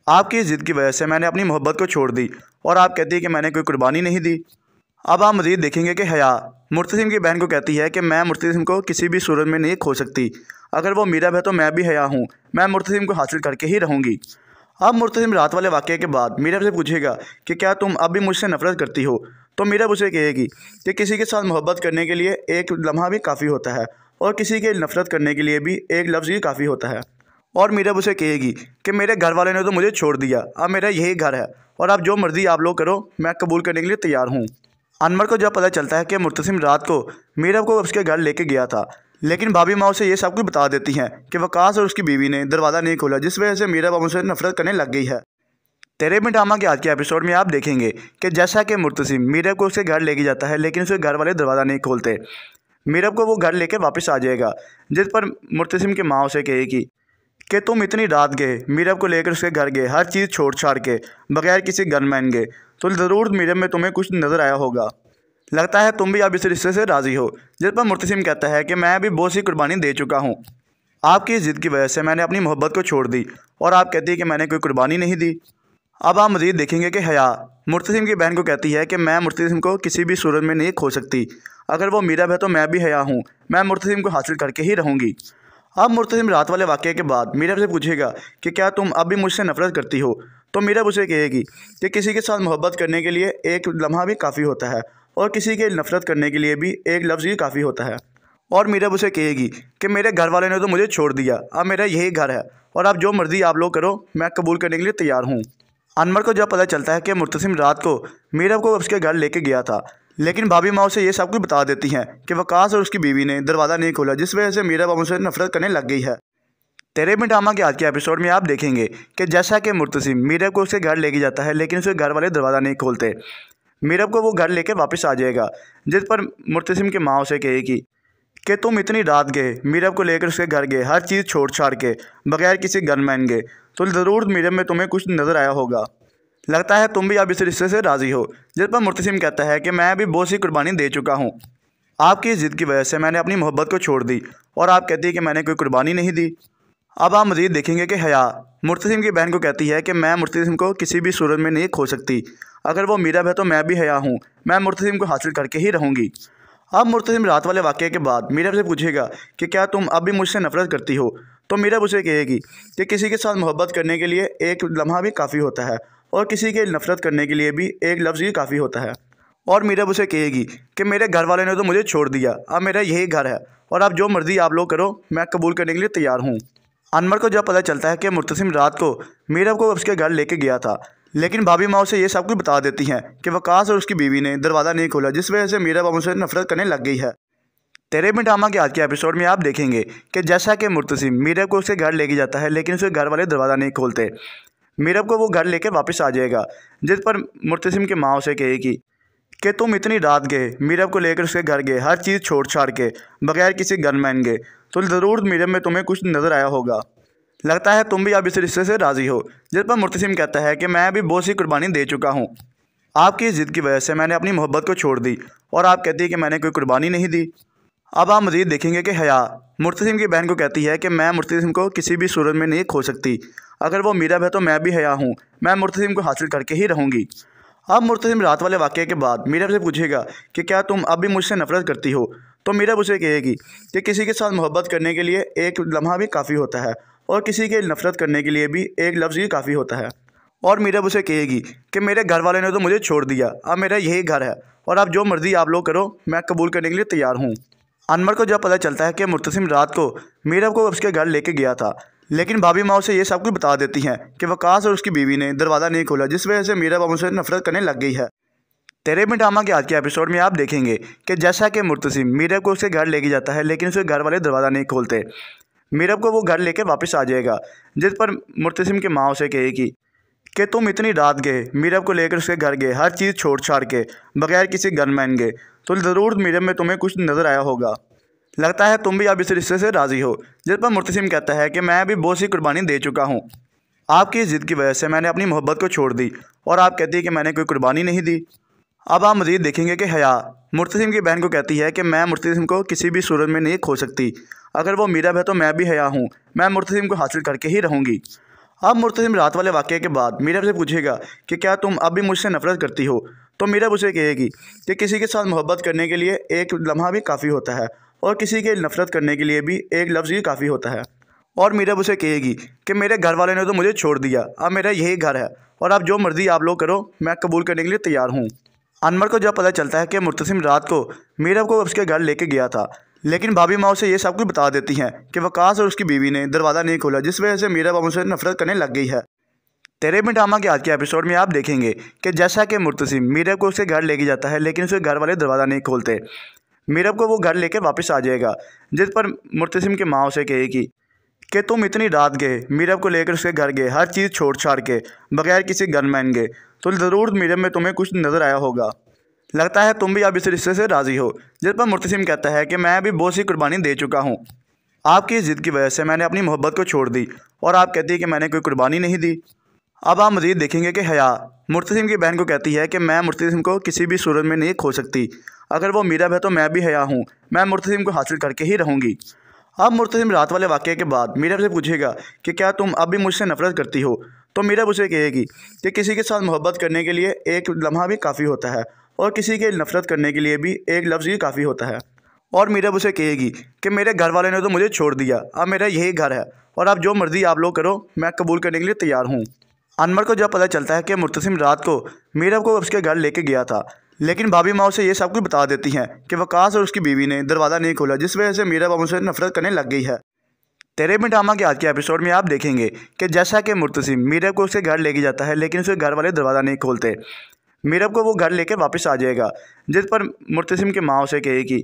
आपकी इस ज़िद की वजह से मैंने अपनी मोहब्बत को छोड़ दी और आप कहती है कि मैंने कोई कुर्बानी नहीं दी अब आप मज़ीद देखेंगे कि हया मुर्तसिम की बहन को कहती है कि मैं मुर्तसिम को किसी भी सूरत में नहीं खो सकती अगर वो मीरब है तो मैं भी हया हूँ मैं मुर्तसिम को हासिल करके ही रहूँगी अब मुर्तसिम रात वाले वाक़े के बाद मीरब से पूछेगा कि क्या तुम अब भी मुझसे नफरत करती हो तो मीरब उसे कहेगी कि किसी के साथ मोहब्बत करने के लिए एक लम्हा भी काफ़ी होता है और किसी के नफरत करने के लिए भी एक लफ्ज़ ही काफ़ी होता है और मीरब उसे कहेगी कि मेरे घर वाले ने तो मुझे छोड़ दिया अब मेरा यही घर है और अब जो मर्ज़ी आप लोग करो मैं कबूल करने के लिए तैयार हूँ अनवर को जब पता चलता है कि मुर्तसिम रात को मीरब को उसके घर लेके गया था लेकिन भाभी माँ उसे ये सब कुछ बता देती हैं कि वकास और उसकी बीवी ने दरवाज़ा नहीं खोला जिस वजह से मीरा बाबू से नफरत करने लग गई है तेरे में ड्रामा के आज के एपिसोड में आप देखेंगे कि जैसा कि मुर्तसिम मीरा को उसके घर लेके जाता है लेकिन उसके घर वाले दरवाज़ा नहीं खोलते मीरब को वो घर लेकर वापस आ जाएगा जिस पर मुर्तसिम की माँ उसे कहेगी कि तुम इतनी रात गए मीरब को लेकर उसके घर गए हर चीज़ छोड़ छाड़ के बगैर किसी गन मैन गए तो ज़रूर मीरब में तुम्हें कुछ नज़र आया होगा लगता है तुम भी अब इस रिश्ते से राज़ी हो जिस पर मुर्तसिम कहता है कि मैं भी बहुत सी कुर्बानी दे चुका हूँ आपकी ज़िद की वजह से मैंने अपनी मोहब्बत को छोड़ दी और आप कहती है कि मैंने कोई कुर्बानी नहीं दी अब आप मज़ीद देखेंगे कि हया मुर्तसिम की बहन को कहती है कि मैं मुर्तसिम को किसी भी सूरत में नहीं खो सकती अगर वो मीरब है तो मैं भी हया हूँ मैं मुर्तसिम को हासिल करके ही रहूँगी अब मुर्तसिम रात वाले वाक़े के बाद मीरब से पूछेगा कि क्या तुम अब भी मुझसे नफरत करती हो तो मीरब उसे कहेगी कि किसी के साथ मोहब्बत करने के लिए एक लम्हा भी काफ़ी होता है और किसी के नफ़रत करने के लिए भी एक लफ्ज़ ही काफ़ी होता है और मीरब उसे कहेगी कि मेरे घर वाले ने तो मुझे छोड़ दिया अब मेरा यही घर है और अब जो मर्ज़ी आप लोग करो मैं कबूल करने के लिए तैयार हूँ अनमर को जब पता चलता है कि मुतसिम रात को मीरब को उसके घर लेके गया था लेकिन भाभी माँ उसे ये सब कुछ बता देती हैं कि वकास और उसकी बीवी ने दरवाज़ा नहीं खोला जिस वजह से मीरब अब उसे नफरत करने लग गई है तेरे में ड्रामा के आज के एपिसोड में आप देखेंगे कि जैसा कि मुतसम मीरब को उसके घर लेके जाता है लेकिन उसके घर वाले दरवाज़ा नहीं खोलते मीरब को वो घर लेकर वापस आ जाएगा जिस पर मुर्तसिम की माँ उसे कहेगी कि तुम इतनी रात गए मीरब को लेकर उसके घर गए हर चीज़ छोड़ छाड़ के बगैर किसी घर में गए तो ज़रूर मीरब में तुम्हें कुछ नज़र आया होगा लगता है तुम भी अब इस रिश्ते से राज़ी हो जिस पर मुर्तसिम कहता है कि मैं भी बहुत सी कुर्बानी दे चुका हूँ आपकी ज़िद की वजह से मैंने अपनी मोहब्बत को छोड़ दी और आप कहती है कि मैंने कोई कुर्बानी नहीं दी अब आप मज़ीद देखेंगे कि हया मुर्तसिम की बहन को कहती है कि मैं मुर्तसिम को किसी भी सूरत में नहीं खो सकती अगर वो मीरब है तो मैं भी हया हूँ मैं मुर्तजिम को हासिल करके ही रहूँगी अब मुर्तजिम रात वाले वाक़े के बाद मीरब से पूछेगा कि क्या तुम अब भी मुझसे नफरत करती हो तो मीरब उसे कहेगी कि किसी के साथ मोहब्बत करने के लिए एक लम्हा भी काफ़ी होता है और किसी के नफरत करने के लिए भी एक लफ्ज़ ही काफ़ी होता है और मीरब उसे कहेगी कि मेरे घर वाले ने तो मुझे छोड़ दिया अब मेरा यही घर है और अब जो मर्ज़ी आप लोग करो मैं कबूल करने के लिए तैयार हूँ अनवर को जब पता चलता है कि मुर्तसिम रात को मीरब को उसके घर लेके गया था लेकिन भाभी माँ उसे ये सब कुछ बता देती हैं कि वकास और उसकी बीवी ने दरवाज़ा नहीं खोला जिस वजह से मीरा बाबू से नफरत करने लग गई है तेरे में ड्रामा के आज के एपिसोड में आप देखेंगे कि जैसा कि मुर्तसिम मीरा को उसके घर लेके जाता है लेकिन उसके घर वाले दरवाज़ा नहीं खोलते मीरभ को वो घर लेकर वापस आ जाएगा जिस पर मुर्तसिम की माँ उसे कहेगी कि तुम इतनी रात गए मीरब को लेकर उसके घर गए हर चीज़ छोड़ छाड़ के बगैर किसी गनमैन गए तो ज़रूर मीरब में तुम्हें कुछ नज़र आया होगा लगता है तुम भी अब इस रिश्ते से राज़ी हो जिस पर मुर्तसिम कहता है कि मैं भी बहुत सी कुर्बानी दे चुका हूँ आपकी ज़िद की वजह से मैंने अपनी मोहब्बत को छोड़ दी और आप कहती है कि मैंने कोई कुर्बानी नहीं दी अब आप मज़ीद देखेंगे कि हया मुर्तसिम की बहन को कहती है कि मैं मुर्तसिम को किसी भी सूरत में नहीं खो सकती अगर वो मीरा है तो मैं भी हया हूँ मैं मुर्तसिम को हासिल करके ही रहूँगी अब मुर्तसिम रात वाले वाक़े के बाद मीरा से पूछेगा कि क्या तुम अब भी मुझसे नफरत करती हो तो मीरा उसे कहेगी कि किसी के साथ मोहब्बत करने के लिए एक लम्हा भी काफ़ी होता है और किसी के नफ़रत करने के लिए भी एक लफ्ज़ ही काफ़ी होता है और मीरब उसे कहेगी कि मेरे घर वाले ने तो मुझे छोड़ दिया अब मेरा यही घर है और अब जो मर्ज़ी आप लोग करो मैं कबूल करने के लिए तैयार हूँ अनमर को जब पता चलता है कि मुतसम रात को मीरब को उसके घर लेके गया था लेकिन भाभी माँ उसे ये सब कुछ बता देती हैं कि वकास और उसकी बीवी ने दरवाज़ा नहीं खोला जिस वजह से मीरब अब उसे नफरत करने लग गई है तेरे में ड्रामा के आज के एपिसोड में आप देखेंगे कि जैसा कि मुतसम मीरब को उसके घर लेके जाता है लेकिन उसके घर वाले दरवाज़ा नहीं खोलते मीरब को वो घर लेकर वापस आ जाएगा जिस पर मुर्तसिम की माँ उसे कहेगी कि तुम इतनी रात गए मीरब को लेकर उसके घर गए हर चीज़ छोड़ छाड़ के बगैर किसी गनमैन गए तो ज़रूर मीरब में तुम्हें कुछ नज़र आया होगा लगता है तुम भी अब इस रिश्ते से राज़ी हो जिस पर मुर्तसिम कहता है कि मैं भी बहुत सी कुर्बानी दे चुका हूँ आपकी ज़िद की वजह से मैंने अपनी मोहब्बत को छोड़ दी और आप कहती है कि मैंने कोई कुर्बानी नहीं दी अब आप मजीद देखेंगे कि हया मुर्तसिम की बहन को कहती है कि मैं मुर्तसिम को किसी भी सूरत में नहीं खो सकती अगर वो मीरब है तो मैं भी हया हूँ मैं मुर्तसिम को हासिल करके ही रहूँगी अब मुर्तसिम रात वाले वाक़े के बाद मीरब से पूछेगा कि क्या तुम अब भी मुझसे नफरत करती हो तो मीरब उसे कहेगी कि किसी के साथ मोहब्बत करने के लिए एक लम्हा भी काफ़ी होता है और किसी के नफरत करने के लिए भी एक लफ्ज़ ही काफ़ी होता है और मीरब उसे कहेगी कि मेरे घर वाले ने तो मुझे छोड़ दिया अब मेरा यही घर है और आप जो मर्ज़ी आप लोग करो मैं कबूल करने के लिए तैयार हूँ अनवर को जब पता चलता है कि मुतसिम रात को मीरब को उसके घर लेके गया था लेकिन भाभी माँ उसे ये सब कुछ बता देती हैं कि वकास और उसकी बीवी ने दरवाज़ा नहीं खोला जिस वजह से मीरब अब उसे नफरत करने लग गई है तेरे में ड्रामा के आज के एपिसोड में आप देखेंगे कि जैसा कि मुतसिम मीरब को उसके घर लेके जाता है लेकिन उसके घर वाले दरवाज़ा नहीं खोलते मीरब को वो घर लेके वापस आ जाएगा जिस पर मुतसिम की माँ उसे कहेगी कि तुम इतनी रात गए मीरब को लेकर उसके घर गए हर चीज़ छोड़ छाड़ के बगैर किसी गनमैन गए तो ज़रूर मीडियम में तुम्हें कुछ नज़र आया होगा लगता है तुम भी अब इस रिश्ते से राज़ी हो जिस पर मुर्तसिम कहता है कि मैं भी बहुत सी कुर्बानी दे चुका हूँ आपकी ज़िद की वजह से मैंने अपनी मोहब्बत को छोड़ दी और आप कहती है कि मैंने कोई कुर्बानी नहीं दी अब आप मज़ीद देखेंगे कि हया मुर्तसिम की बहन को कहती है कि मैं मुर्तसिम को किसी भी सूरत में नहीं खो सकती अगर वो मीरब है तो मैं भी हया हूँ मैं मुर्तसिम को हासिल करके ही रहूँगी अब मुर्तजिम रात वाले वाक्य के बाद मीरा से पूछेगा कि क्या तुम अब भी मुझसे नफरत करती हो तो मीरा उसे कहेगी कि किसी के साथ मोहब्बत करने के लिए एक लम्हा भी काफ़ी होता है और किसी के नफरत करने के लिए भी एक लफ्ज़ ही काफ़ी होता है और मीरा उसे कहेगी कि मेरे घर वाले ने तो मुझे छोड़ दिया अब मेरा यही घर है और अब जो मर्ज़ी आप लोग करो मैं कबूल करने के लिए तैयार हूँ अनमर को जब पता चलता है कि मुर्तसिम रात को मीरा को उसके घर लेके गया था लेकिन भाभी माँ उसे ये सब कुछ बता देती हैं कि वकास और उसकी बीवी ने दरवाज़ा नहीं खोला जिस वजह से मीरा बाबू से नफरत करने लग गई है तेरे में ड्रामा के आज के एपिसोड में आप देखेंगे कि जैसा कि मुर्तसिम मीरब को उसके घर लेके जाता है लेकिन उसके घर वाले दरवाज़ा नहीं खोलते मीरब को वो घर लेकर वापस आ जाएगा जिस पर मुर्तसिम की माँ उसे कहेगी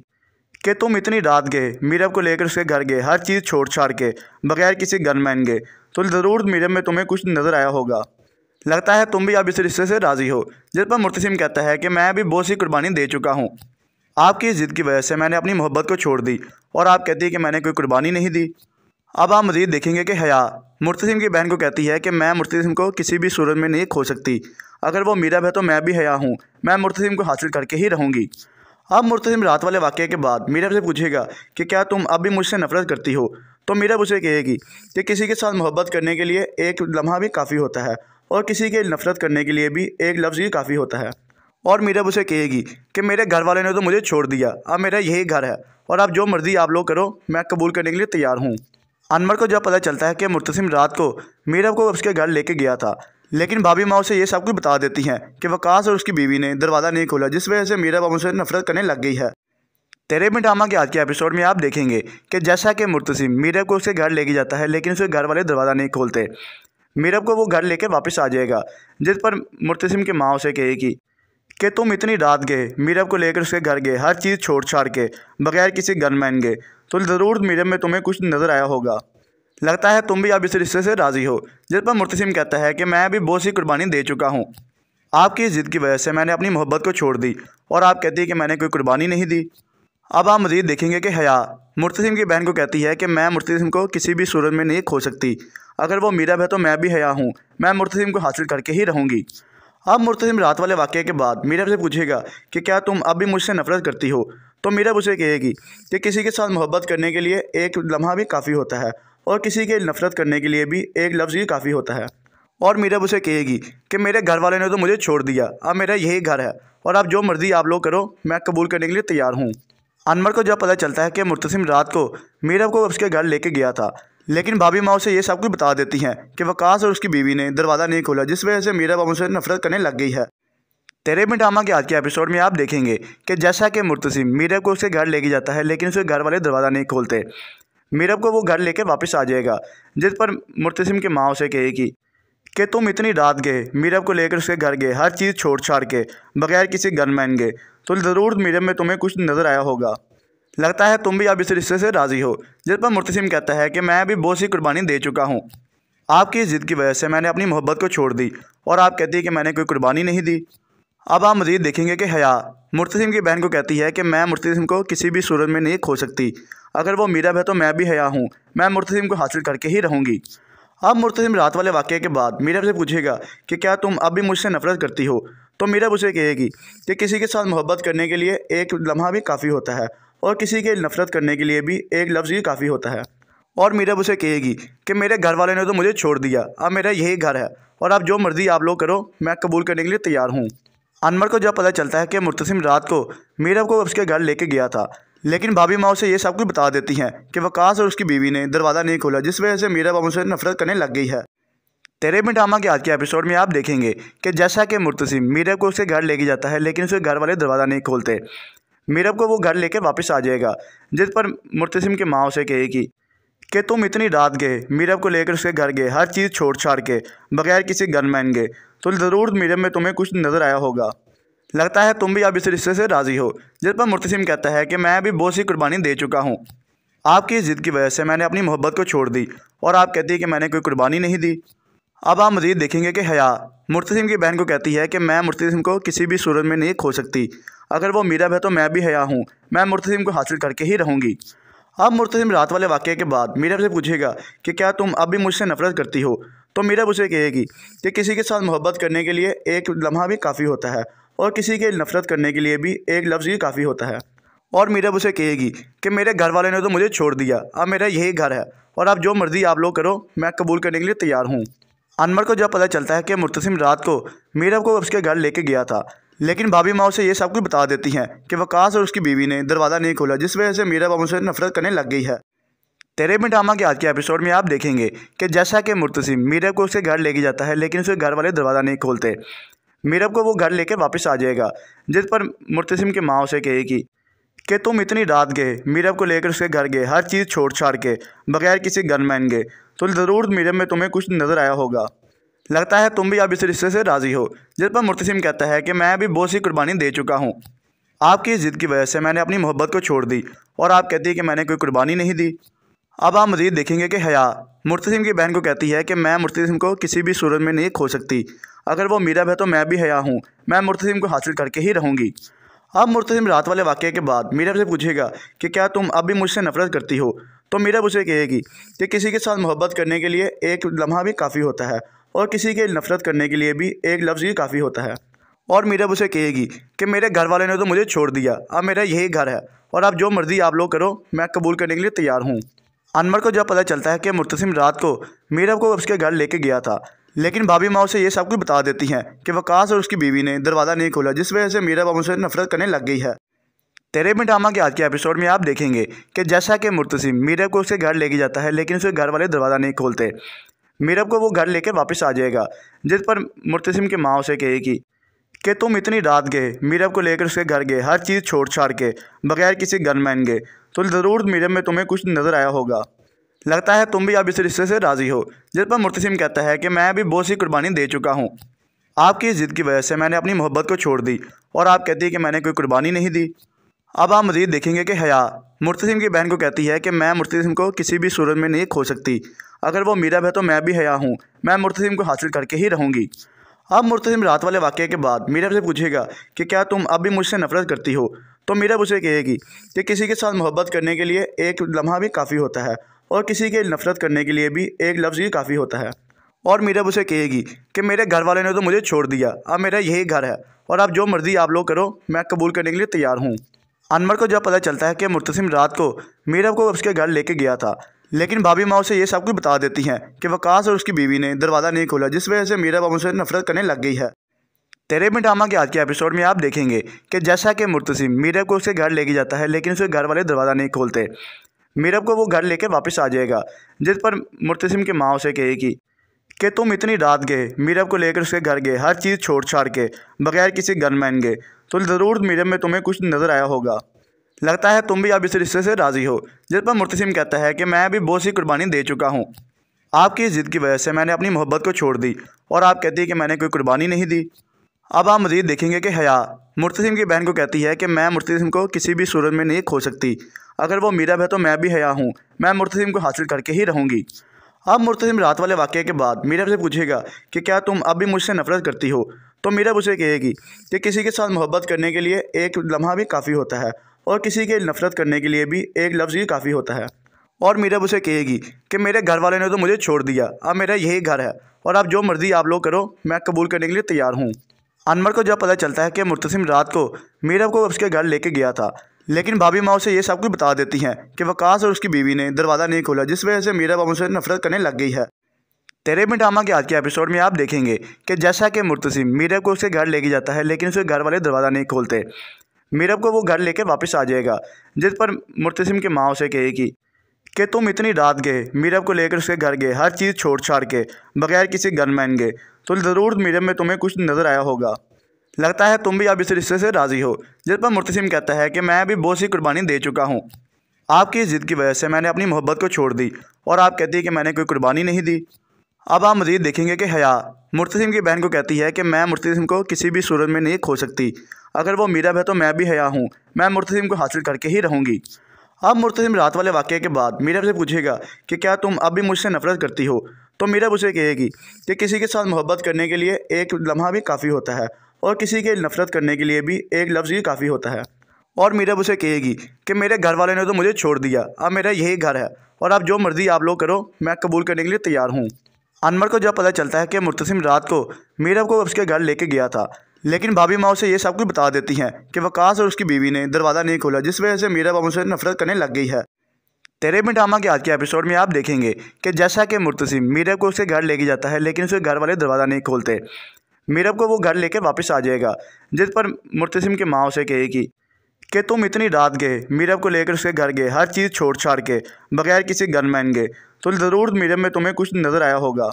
कि तुम इतनी रात गए मीरब को लेकर उसके घर गए हर चीज़ छोड़ छाड़ के बगैर किसी घर मैन गए तो ज़रूर मीरब में तुम्हें कुछ नज़र आया होगा लगता है तुम भी अब इस रिश्ते से राज़ी हो जिस पर मुर्तसिम कहता है कि मैं भी बहुत सी कुर्बानी दे चुका हूँ आपकी ज़िद की वजह से मैंने अपनी मोहब्बत को छोड़ दी और आप कहती है कि मैंने कोई कुर्बानी नहीं दी अब आप मज़ीद देखेंगे कि हया मुर्तसिम की बहन को कहती है कि मैं मुर्तसिम को किसी भी सूरत में नहीं खो सकती अगर वो मीरब है तो मैं भी हया हूँ मैं मुर्तसिम को हासिल करके ही रहूँगी अब मुर्तसिम रात वाले वाक़े के बाद मीरब से पूछेगा कि क्या तुम अब भी मुझसे नफरत करती हो तो मीरब उसे कहेगी कि किसी के साथ मोहब्बत करने के लिए एक लम्हा भी काफ़ी होता है और किसी के नफ़रत करने के लिए भी एक लफ्ज़ ही काफ़ी होता है और मीरब उसे कहेगी कि मेरे घर वाले ने तो मुझे छोड़ दिया अब मेरा यही घर है और आप जो मर्ज़ी आप लोग करो मैं कबूल करने के लिए तैयार हूँ अनवर को जब पता चलता है कि मुर्तसिम रात को मीरब को उसके घर लेके गया था लेकिन भाभी माँ उसे ये सब कुछ बता देती हैं कि वकास और उसकी बीवी ने दरवाज़ा नहीं खोला जिस वजह से मीरब अब उसे नफरत करने लग गई है तेरे में ड्रामा के आज के एपिसोड में आप देखेंगे कि जैसा कि मुतसम मीरब को उसके घर लेके जाता है लेकिन उसके घर वाले दरवाज़ा नहीं खोलते मीरब को वो घर लेकर वापस आ जाएगा जिस पर मुर्तसिम के माँ उसे कहेगी कि तुम इतनी रात गए मीरब को लेकर उसके घर गए हर चीज़ छोड़ छाड़ के बगैर किसी मैन गए तो ज़रूर मीरब में तुम्हें कुछ नज़र आया होगा लगता है तुम भी अब इस रिश्ते से राज़ी हो जिस पर मुर्तसिम कहता है कि मैं अभी बहुत सी कुर्बानी दे चुका हूँ आपकी ज़िद की वजह से मैंने अपनी मोहब्बत को छोड़ दी और आप कहती है कि मैंने कोई कुर्बानी नहीं दी अब आप मजीद देखेंगे कि हया मुर्तसिम की बहन को कहती है कि मैं मुर्तसिम को किसी भी सूरत में नहीं खो सकती अगर वो मीरब है तो मैं भी हया हूँ मैं मुर्तसिम को हासिल करके ही रहूँगी अब मुर्तसिम रात वाले वाक़े के बाद मीरब से पूछेगा कि क्या तुम अब भी मुझसे नफरत करती हो तो मीरब उसे कहेगी कि किसी के साथ मोहब्बत करने के लिए एक लम्हा भी काफ़ी होता है और किसी के नफरत करने के लिए भी एक लफ्ज़ ही काफ़ी होता है और मीरब उसे कहेगी कि मेरे घर वाले ने तो मुझे छोड़ दिया अब मेरा यही घर है और अब जो मर्ज़ी आप लोग करो मैं कबूल करने के लिए तैयार हूँ अनमर को जब पता चलता है कि मुतसम रात को मीरा को उसके घर लेके गया था लेकिन भाभी माँ उसे ये सब कुछ बता देती हैं कि वकास और उसकी बीवी ने दरवाज़ा नहीं खोला जिस वजह से मीरब अब उसे नफरत करने लग गई है तेरे में ड्रामा के आज के एपिसोड में आप देखेंगे कि जैसा कि मुतसम मीरा को उसके घर लेके जाता है लेकिन उसके घर वाले दरवाज़ा नहीं खोलते मीरब को वो घर लेकर वापस आ जाएगा जिस पर मुतसम की माँ उसे कहेगी कि तुम इतनी रात गए मीरब को लेकर उसके घर गए हर चीज़ छोड़ छाड़ के बगैर किसी गनमैन के तो ज़रूर मीरब में तुम्हें कुछ नज़र आया होगा लगता है तुम भी अब इस रिश्ते से राज़ी हो जिस पर मुर्तसिम कहता है कि मैं भी बहुत सी कुर्बानी दे चुका हूँ आपकी ज़िद की वजह से मैंने अपनी मोहब्बत को छोड़ दी और आप कहती है कि मैंने कोई कुर्बानी नहीं दी अब आप मज़ीद देखेंगे कि हया मुर्तसिम की बहन को कहती है कि मैं मुर्तसिम को किसी भी सूरत में नहीं खो सकती अगर वो मीरब है तो मैं भी हया हूँ मैं मुर्तसिम को हासिल करके ही रहूँगी अब मुर्तजिम रात वाले वाक्य के बाद मीरा से पूछेगा कि क्या तुम अब भी मुझसे नफरत करती हो तो मीरा उसे कहेगी कि किसी के साथ मोहब्बत करने के लिए एक लम्हा भी काफ़ी होता है और किसी के नफरत करने के लिए भी एक लफ्ज़ ही काफ़ी होता है और मीरब उसे कहेगी कि मेरे घर वाले ने तो मुझे छोड़ दिया अब मेरा यही घर है और अब जो मर्ज़ी आप लोग करो मैं कबूल करने के लिए तैयार हूँ अनमर को जब पता चलता है कि मुर्तसिम रात को मीरा को उसके घर लेके गया था लेकिन भाभी माँ उसे ये सब कुछ बता देती हैं कि वकास और उसकी बीवी ने दरवाज़ा नहीं खोला जिस वजह से मीरा बाबू से नफरत करने लग गई है तेरे में ड्रामा के आज के एपिसोड में आप देखेंगे कि जैसा कि मुर्तसिम मीरा को उसके घर लेके जाता है लेकिन उसके घर वाले दरवाज़ा नहीं खोलते मीरब को वो घर लेके वापस आ जाएगा जिस पर मुर्तसिम की माँ उसे कहेगी कि तुम इतनी रात गए मीरब को लेकर उसके घर गए हर चीज़ छोड़ छाड़ के बगैर किसी गन गए तो ज़रूर मीरब में तुम्हें कुछ नज़र आया होगा लगता है तुम भी अब इस रिश्ते से राज़ी हो जिस पर मुर्तसिम कहता है कि मैं भी बहुत सी कुर्बानी दे चुका हूँ आपकी इस ज़िद की वजह से मैंने अपनी मोहब्बत को छोड़ दी और आप कहती है कि मैंने कोई कुर्बानी नहीं दी अब आप मज़ीद देखेंगे कि हया मुर्तसिम की बहन को कहती है कि मैं मुर्तसिम को किसी भी सूरत में नहीं खो सकती अगर वो मीरा है तो मैं भी हया हूँ मैं मुर्तसिम को हासिल करके ही रहूँगी अब मुर्तसिम रात वाले वाक़े के बाद मीरब से पूछेगा कि क्या तुम अब भी मुझसे नफरत करती हो तो मीरब उसे कहेगी कि किसी के साथ मोहब्बत करने के लिए एक लम्हा भी काफ़ी होता है और किसी के नफरत करने के लिए भी एक लफ्ज़ ही काफ़ी होता है और मीरब उसे कहेगी कि मेरे घर वाले ने तो मुझे छोड़ दिया अब मेरा यही घर है और आप जो मर्ज़ी आप लोग करो मैं कबूल करने के लिए तैयार हूँ अनमर को जब पता चलता है कि मुर्तसिम रात को मीरब को उसके घर लेके गया था लेकिन भाभी माँ उसे ये सब कुछ बता देती हैं कि वकास और उसकी बीवी ने दरवाज़ा नहीं खोला जिस वजह से मीरब अब उसे नफरत करने लग गई है तेरे में ड्रामा के आज के एपिसोड में आप देखेंगे कि जैसा कि मुर्तसिम मीरब को उसके घर लेके जाता है लेकिन उसके घर वाले दरवाज़ा नहीं खोलते मीरब को वो घर लेके वापस आ जाएगा जिस पर मुर्तसिम की माँ उसे कहेगी कि तुम इतनी रात गए मीरब को लेकर उसके घर गए हर चीज़ छोड़ छाड़ के बगैर किसी गन मैन गए तो ज़रूर मीरब में तुम्हें कुछ नज़र आया होगा लगता है तुम भी अब इस रिश्ते से राज़ी हो जिस पर मुर्तसिम कहता है कि मैं भी बहुत सी कुर्बानी दे चुका हूँ आपकी ज़िद की वजह से मैंने अपनी मोहब्बत को छोड़ दी और आप कहती है कि मैंने कोई कुर्बानी नहीं दी अब आप मज़ीद देखेंगे कि हया मुर्तसिम की बहन को कहती है कि मैं मुर्तसिम को किसी भी सूरत में नहीं खो सकती अगर वो मीरा है तो मैं भी हया हूँ मैं मुर्तसिम को हासिल करके ही रहूँगी अब मुर्तसिम रात वाले वाक़े के बाद मीरब से पूछेगा कि क्या तुम अब भी मुझसे नफरत करती हो तो मीरब उसे कहेगी कि किसी के साथ मोहब्बत करने के लिए एक लम्हा भी काफ़ी होता है और किसी के नफरत करने के लिए भी एक लफ्ज़ ही काफ़ी होता है और मीरब उसे कहेगी कि मेरे घर वाले ने तो मुझे छोड़ दिया अब मेरा यही घर है और अब जो मर्ज़ी आप लोग करो मैं कबूल करने के लिए तैयार हूँ अनवर को जब पता चलता है कि मुतसम रात को मीरब को उसके घर लेके गया था लेकिन भाभी माँ उसे ये सब कुछ बता देती हैं कि वकास और उसकी बीवी ने दरवाज़ा नहीं खोला जिस वजह से मीरब अब उसे नफरत करने लग गई है तेरे में ड्रामा के आज के एपिसोड में आप देखेंगे कि जैसा कि मुतसम मीरब को उसके घर लेके जाता है लेकिन उसके घर वाले दरवाज़ा नहीं खोलते मीरब को वो घर लेके वापस आ जाएगा जिस पर मुतसम की माँ उसे कहेगी कि तुम इतनी रात गए मीरब को लेकर उसके घर गए हर चीज़ छोड़ छाड़ के बगैर किसी गनमैन गए तो ज़रूर मीडियम में तुम्हें कुछ नज़र आया होगा लगता है तुम भी अब इस रिश्ते से राज़ी हो जिस पर मुर्तसिम कहता है कि मैं भी बहुत सी कुर्बानी दे चुका हूँ आपकी ज़िद की वजह से मैंने अपनी मोहब्बत को छोड़ दी और आप कहती है कि मैंने कोई कुर्बानी नहीं दी अब आप मज़ीद देखेंगे कि हया मुर्तसिम की बहन को कहती है कि मैं मुर्तसिम को किसी भी सूरत में नहीं खो सकती अगर वो मीरब है तो मैं भी हया हूँ मैं मुर्तसिम को हासिल करके ही रहूँगी अब मुर्तजिम रात वाले वाक़े के बाद मीरा से पूछेगा कि क्या तुम अब भी मुझसे नफरत करती हो तो मीरा उसे कहेगी कि किसी के साथ मोहब्बत करने के लिए एक लम्हा भी काफ़ी होता है और किसी के नफरत करने के लिए भी एक लफ्ज़ ही काफ़ी होता है और मीरा उसे कहेगी कि मेरे घर वाले ने तो मुझे छोड़ दिया अब मेरा यही घर है और आप जो मर्ज़ी आप लोग करो मैं कबूल करने के लिए तैयार हूँ अनवर को जब पता चलता है कि मुर्तसिम रात को मीरा को उसके घर लेके गया था लेकिन भाभी माँ उसे ये सब कुछ बता देती हैं कि वकास और उसकी बीवी ने दरवाज़ा नहीं खोला जिस वजह से मीरा बाबू से नफरत करने लग गई है तेरे में ड्रामा के आज के एपिसोड में आप देखेंगे कि जैसा कि मुर्तसिम मीरा को उसके घर लेके जाता है लेकिन उसके घर वाले दरवाज़ा नहीं खोलते मीरब को वो घर लेके वापस आ जाएगा जिस पर मुर्तसिम की माँ उसे कहेगी कि तुम इतनी रात गए मीरब को लेकर उसके घर गए हर चीज़ छोड़ छाड़ के बगैर किसी गनमैन गए तो ज़रूर मीरब में तुम्हें कुछ नज़र आया होगा लगता है तुम भी अब इस रिश्ते से राज़ी हो जिस पर मुर्तसिम कहता है कि मैं भी बहुत सी कुर्बानी दे चुका हूँ आपकी इस ज़िद की वजह से मैंने अपनी मोहब्बत को छोड़ दी और आप कहती है कि मैंने कोई कुर्बानी नहीं दी अब आप मज़ीद देखेंगे कि हया मुर्तसिम की बहन को कहती है कि मैं मुर्तसिम को किसी भी सूरत में नहीं खो सकती अगर वो मीरा है तो मैं भी हया हूँ मैं मुर्तसिम को हासिल करके ही रहूँगी अब मुर्तसिम रात वाले वाक़े के बाद मीरा से पूछेगा कि क्या तुम अब भी मुझसे नफरत करती हो तो मीरा उसे कहेगी कि किसी के साथ मोहब्बत करने के लिए एक लम्हा भी काफ़ी होता है और किसी के नफरत करने के लिए भी एक लफ्ज़ ही काफ़ी होता है और मीरब उसे कहेगी कि मेरे घर वाले ने तो मुझे छोड़ दिया अब मेरा यही घर है और अब जो मर्ज़ी आप लोग करो मैं कबूल करने के लिए तैयार हूँ अनवर को जब पता चलता है कि मुर्तसिम रात को मीरब को उसके घर लेके गया था लेकिन भाभी माँ उसे ये सब कुछ बता देती हैं कि वकास और उसकी बीवी ने दरवाज़ा नहीं खोला जिस वजह से मीरब अब उसे नफरत करने लग गई है तेरे में ड्रामा के आज के एपिसोड में आप देखेंगे कि जैसा कि मुतसम मीरब को उसके घर लेके जाता है लेकिन उसके घर वाले दरवाज़ा नहीं खोलते मीरब को वो घर लेकर वापस आ जाएगा जिस पर मुर्तसिम की माँ उसे कहेगी कि तुम इतनी रात गए मीरब को लेकर उसके घर गए हर चीज़ छोड़ छाड़ के बगैर किसी में गए तो ज़रूर मीरब में तुम्हें कुछ नज़र आया होगा लगता है तुम भी अब इस रिश्ते से राज़ी हो जिस पर मुर्तसिम कहता है कि मैं भी बहुत सी कुर्बानी दे चुका हूँ आपकी ज़िद की वजह से मैंने अपनी मोहब्बत को छोड़ दी और आप कहती है कि मैंने कोई कुर्बानी नहीं दी अब आप मजीद देखेंगे कि हया मुर्तसिम की बहन को कहती है कि मैं मुर्तसिम को किसी भी सूरत में नहीं खो सकती अगर वो मीरब है तो मैं भी हया हूँ मैं मुर्तसिम को हासिल करके ही रहूँगी अब मुर्तसिम रात वाले वाक़े के बाद मीरब से पूछेगा कि क्या तुम अब भी मुझसे नफरत करती हो तो मीरब उसे कहेगी कि किसी के साथ मोहब्बत करने के लिए एक लम्हा भी काफ़ी होता है और किसी के नफरत करने के लिए भी एक लफ्ज़ ही काफ़ी होता है और मीरब उसे कहेगी कि मेरे घर वाले ने तो मुझे छोड़ दिया अब मेरा यही घर है और अब जो मर्ज़ी आप लोग करो मैं कबूल करने के लिए तैयार हूँ अनवर को जब पता चलता है कि मुतसम रात को मीरब को उसके घर लेके गया था लेकिन भाभी माँ उसे ये सब कुछ बता देती हैं कि वकास और उसकी बीवी ने दरवाज़ा नहीं खोला जिस वजह से मीरब अब उसे नफरत करने लग गई है तेरे में ड्रामा के आज के एपिसोड में आप देखेंगे कि जैसा कि मुतसम मीरब को उसके घर लेके जाता है लेकिन उसके घर वाले दरवाज़ा नहीं खोलते मीरब को वो घर लेकर वापस आ जाएगा जिस पर मुतसम की माँ उसे कहेगी कि तुम इतनी रात गए मीरब को लेकर उसके घर गए हर चीज़ छोड़ छाड़ के बगैर किसी गनमैन के तो ज़रूर मीरब में तुम्हें कुछ नज़र आया होगा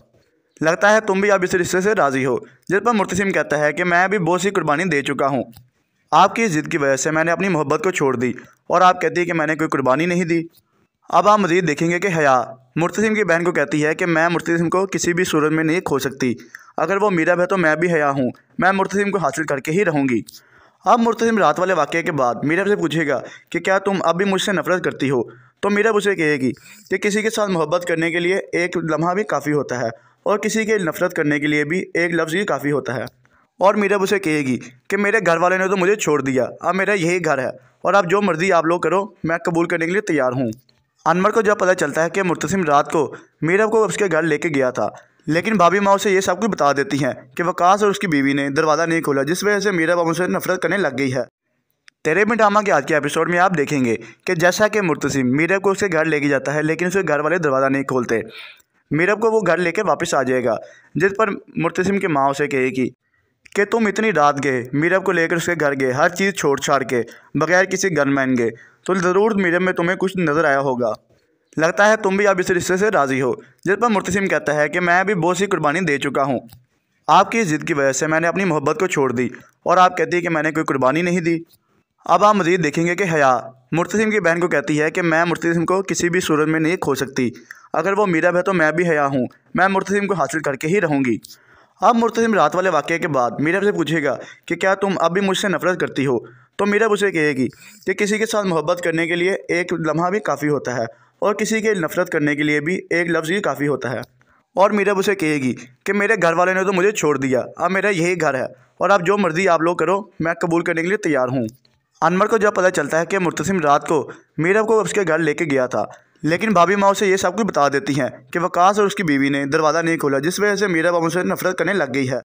लगता है तुम भी अब इस रिश्ते से राज़ी हो जिस पर मुर्तसिम कहता है कि मैं भी बहुत सी कुर्बानी दे चुका हूँ आपकी ज़िद की वजह से मैंने अपनी मोहब्बत को छोड़ दी और आप कहती है कि मैंने कोई कुर्बानी नहीं दी अब आप मज़ीद देखेंगे कि हया मुर्तसिम की बहन को कहती है कि मैं मुर्तसिम को किसी भी सूरत में नहीं खो सकती अगर वो मीरब है तो मैं भी हया हूँ मैं मुर्तसिम को हासिल करके ही रहूँगी अब मुर्तजिम रात वाले वाक़े के बाद मीरब से पूछेगा कि क्या तुम अब भी मुझसे नफरत करती हो तो मीरब उसे कहेगी कि किसी के साथ मोहब्बत करने के लिए एक लम्हा भी काफ़ी होता है और किसी के नफरत करने के लिए भी एक लफ्ज़ ही काफ़ी होता है और मीरा उसे कहेगी कि मेरे घर वाले ने तो मुझे छोड़ दिया अब मेरा यही घर है और अब जो मर्ज़ी आप लोग करो मैं कबूल करने के लिए तैयार हूँ अनमर को जब पता चलता है कि मुर्तसिम रात को मीरा को उसके घर लेके गया था लेकिन भाभी माँ उसे ये सब कुछ बता देती हैं कि वकास और उसकी बीवी ने दरवाज़ा नहीं खोला जिस वजह से मीरा बाबू से नफरत करने लग गई है तेरे में ड्रामा के आज के एपिसोड में आप देखेंगे कि जैसा कि मुर्तसिम मीरा को उसके घर लेके जाता है लेकिन उसके घर वाले दरवाज़ा नहीं खोलते मीरभ को वो घर लेकर वापस आ जाएगा जिस पर मुर्तसिम की माँ उसे कहेगी कि तुम इतनी रात गए मीरब को लेकर उसके घर गए हर चीज़ छोड़ छाड़ के बगैर किसी गनमैन गए तो ज़रूर मीरब में तुम्हें कुछ नज़र आया होगा लगता है तुम भी अब इस रिश्ते से राज़ी हो जिस पर मुर्तसिम कहता है कि मैं भी बहुत सी कुर्बानी दे चुका हूँ आपकी ज़िद की वजह से मैंने अपनी मोहब्बत को छोड़ दी और आप कहती है कि मैंने कोई कुर्बानी नहीं दी अब आप मज़ीद देखेंगे कि हया मुर्तसिम की बहन को कहती है कि मैं मुर्तसिम को किसी भी सूरत में नहीं खो सकती अगर वो मीरा है तो मैं भी हया हूँ मैं मुर्तसिम को हासिल करके ही रहूँगी अब मुर्तसिम रात वाले वाक़े के बाद मीरा से पूछेगा कि क्या तुम अब भी मुझसे नफरत करती हो तो मीरा उसे कहेगी कि किसी के साथ मोहब्बत करने के लिए एक लम्हा भी काफ़ी होता है और किसी के नफ़रत करने के लिए भी एक लफ्ज़ ही काफ़ी होता है और मीरब उसे कहेगी कि मेरे घर वाले ने तो मुझे छोड़ दिया अब मेरा यही घर है और अब जो मर्ज़ी आप लोग करो मैं कबूल करने के लिए तैयार हूँ अनमर को जब पता चलता है कि मुतसिम रात को मीरब को उसके घर लेके गया था लेकिन भाभी माँ उसे ये सब कुछ बता देती हैं कि वकास और उसकी बीवी ने दरवाज़ा नहीं खोला जिस वजह से मीरब अब उसे नफरत करने लग गई है